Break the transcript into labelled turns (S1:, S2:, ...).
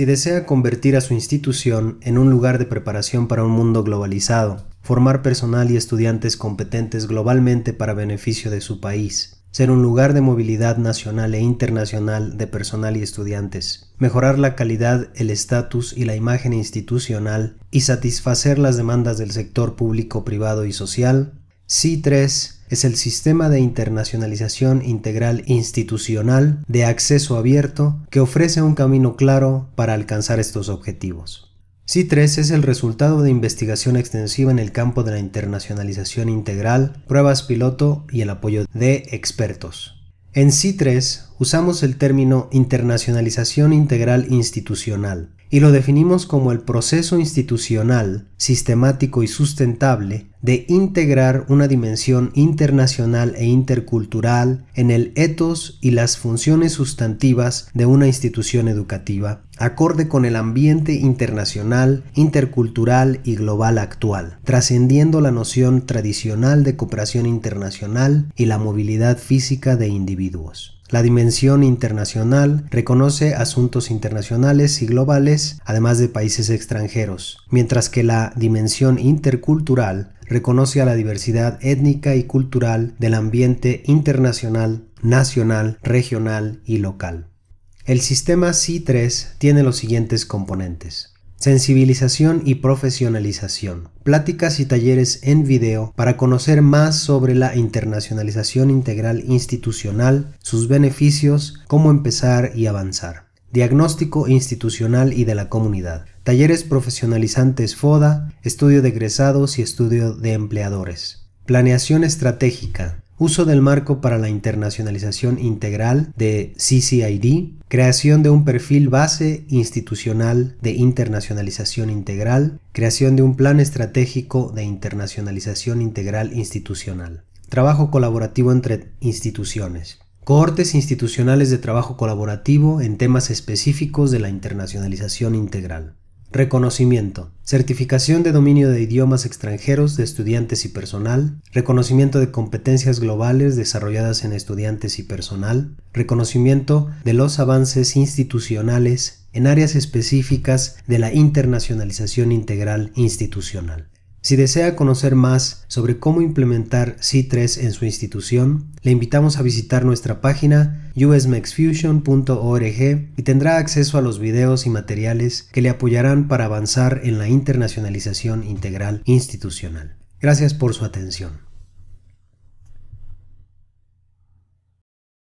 S1: si desea convertir a su institución en un lugar de preparación para un mundo globalizado, formar personal y estudiantes competentes globalmente para beneficio de su país, ser un lugar de movilidad nacional e internacional de personal y estudiantes, mejorar la calidad, el estatus y la imagen institucional y satisfacer las demandas del sector público, privado y social. C3 es el sistema de internacionalización integral institucional de acceso abierto que ofrece un camino claro para alcanzar estos objetivos. CITRES 3 es el resultado de investigación extensiva en el campo de la internacionalización integral, pruebas piloto y el apoyo de expertos. En CITRES 3 usamos el término internacionalización integral institucional y lo definimos como el proceso institucional, sistemático y sustentable de integrar una dimensión internacional e intercultural en el etos y las funciones sustantivas de una institución educativa, acorde con el ambiente internacional, intercultural y global actual, trascendiendo la noción tradicional de cooperación internacional y la movilidad física de individuos. La dimensión internacional reconoce asuntos internacionales y globales, además de países extranjeros, mientras que la dimensión intercultural reconoce a la diversidad étnica y cultural del ambiente internacional, nacional, regional y local. El sistema C3 tiene los siguientes componentes. Sensibilización y profesionalización. Pláticas y talleres en video para conocer más sobre la internacionalización integral institucional, sus beneficios, cómo empezar y avanzar diagnóstico institucional y de la comunidad, talleres profesionalizantes FODA, estudio de egresados y estudio de empleadores, planeación estratégica, uso del marco para la internacionalización integral de CCID, creación de un perfil base institucional de internacionalización integral, creación de un plan estratégico de internacionalización integral institucional, trabajo colaborativo entre instituciones cohortes institucionales de trabajo colaborativo en temas específicos de la internacionalización integral. Reconocimiento. Certificación de dominio de idiomas extranjeros de estudiantes y personal. Reconocimiento de competencias globales desarrolladas en estudiantes y personal. Reconocimiento de los avances institucionales en áreas específicas de la internacionalización integral institucional. Si desea conocer más sobre cómo implementar C3 en su institución, le invitamos a visitar nuestra página usmexfusion.org y tendrá acceso a los videos y materiales que le apoyarán para avanzar en la internacionalización integral institucional. Gracias por su atención.